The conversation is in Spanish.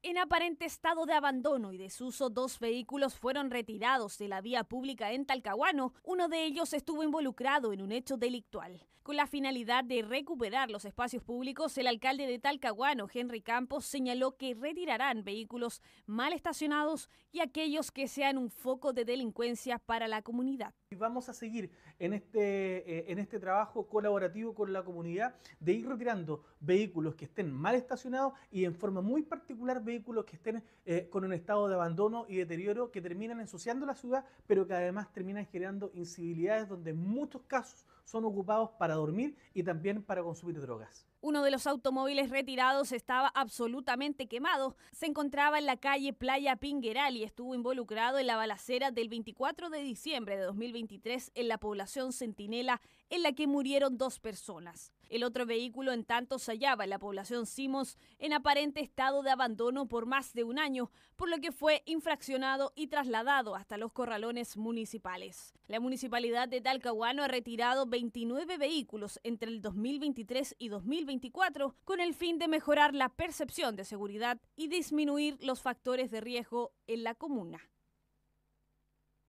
En aparente estado de abandono y desuso, dos vehículos fueron retirados de la vía pública en Talcahuano. Uno de ellos estuvo involucrado en un hecho delictual. Con la finalidad de recuperar los espacios públicos, el alcalde de Talcahuano, Henry Campos, señaló que retirarán vehículos mal estacionados y aquellos que sean un foco de delincuencia para la comunidad. Vamos a seguir en este, eh, en este trabajo colaborativo con la comunidad de ir retirando vehículos que estén mal estacionados y en forma muy particular vehículos que estén eh, con un estado de abandono y deterioro que terminan ensuciando la ciudad, pero que además terminan generando incivilidades donde muchos casos son ocupados para dormir y también para consumir drogas. Uno de los automóviles retirados estaba absolutamente quemado. Se encontraba en la calle Playa Pingueral y estuvo involucrado en la balacera del 24 de diciembre de 2023 en la población Centinela, en la que murieron dos personas. El otro vehículo en tanto se hallaba en la población Simos en aparente estado de abandono por más de un año, por lo que fue infraccionado y trasladado hasta los corralones municipales. La municipalidad de Talcahuano ha retirado 29 vehículos entre el 2023 y 2024 con el fin de mejorar la percepción de seguridad y disminuir los factores de riesgo en la comuna.